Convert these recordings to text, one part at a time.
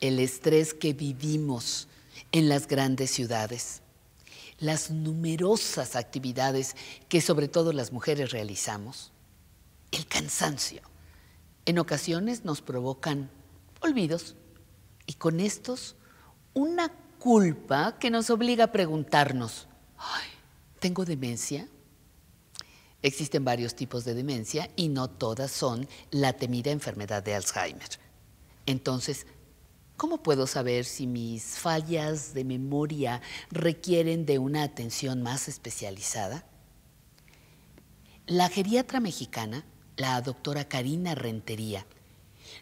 el estrés que vivimos en las grandes ciudades, las numerosas actividades que sobre todo las mujeres realizamos, el cansancio, en ocasiones nos provocan olvidos y con estos una culpa que nos obliga a preguntarnos, ¿tengo demencia? Existen varios tipos de demencia y no todas son la temida enfermedad de Alzheimer. Entonces, ¿Cómo puedo saber si mis fallas de memoria requieren de una atención más especializada? La geriatra mexicana, la doctora Karina Rentería,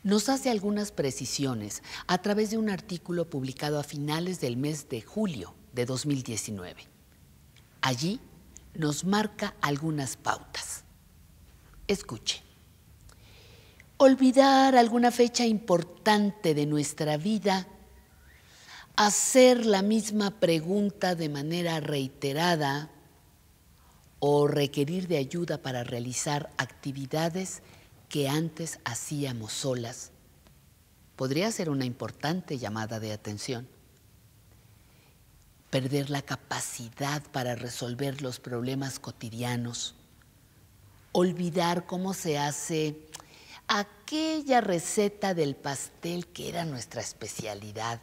nos hace algunas precisiones a través de un artículo publicado a finales del mes de julio de 2019. Allí nos marca algunas pautas. Escuche olvidar alguna fecha importante de nuestra vida, hacer la misma pregunta de manera reiterada o requerir de ayuda para realizar actividades que antes hacíamos solas. Podría ser una importante llamada de atención. Perder la capacidad para resolver los problemas cotidianos. Olvidar cómo se hace aquella receta del pastel que era nuestra especialidad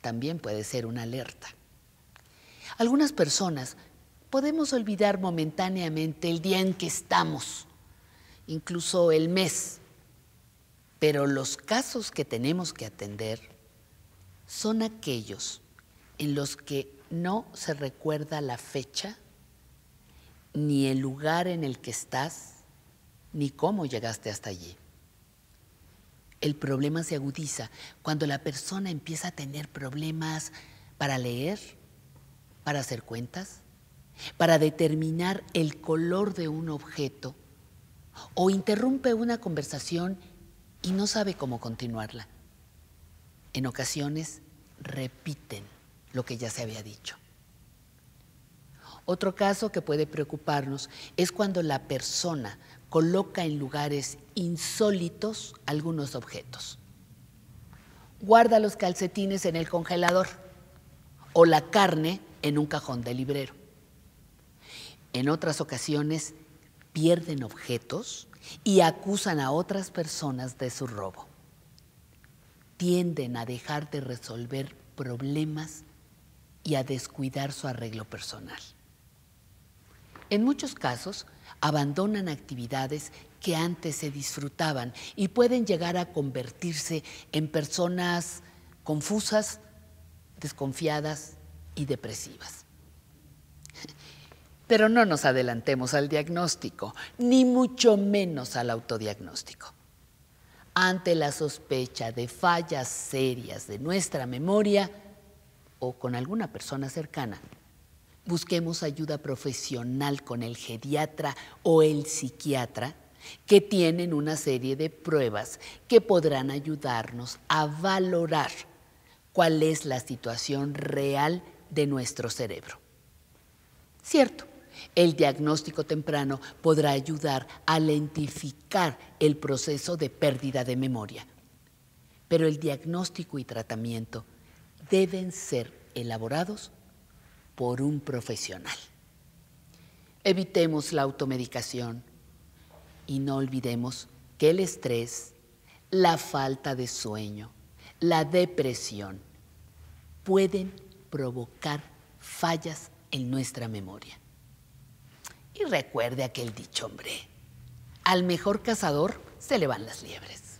también puede ser una alerta. Algunas personas podemos olvidar momentáneamente el día en que estamos, incluso el mes, pero los casos que tenemos que atender son aquellos en los que no se recuerda la fecha ni el lugar en el que estás ni cómo llegaste hasta allí. El problema se agudiza cuando la persona empieza a tener problemas para leer, para hacer cuentas, para determinar el color de un objeto o interrumpe una conversación y no sabe cómo continuarla. En ocasiones repiten lo que ya se había dicho. Otro caso que puede preocuparnos es cuando la persona coloca en lugares insólitos algunos objetos. Guarda los calcetines en el congelador o la carne en un cajón de librero. En otras ocasiones pierden objetos y acusan a otras personas de su robo. Tienden a dejar de resolver problemas y a descuidar su arreglo personal. En muchos casos, abandonan actividades que antes se disfrutaban y pueden llegar a convertirse en personas confusas, desconfiadas y depresivas. Pero no nos adelantemos al diagnóstico, ni mucho menos al autodiagnóstico. Ante la sospecha de fallas serias de nuestra memoria o con alguna persona cercana, busquemos ayuda profesional con el geriatra o el psiquiatra que tienen una serie de pruebas que podrán ayudarnos a valorar cuál es la situación real de nuestro cerebro. Cierto, el diagnóstico temprano podrá ayudar a lentificar el proceso de pérdida de memoria, pero el diagnóstico y tratamiento deben ser elaborados por un profesional. Evitemos la automedicación y no olvidemos que el estrés, la falta de sueño, la depresión pueden provocar fallas en nuestra memoria. Y recuerde aquel dicho, hombre, al mejor cazador se le van las liebres.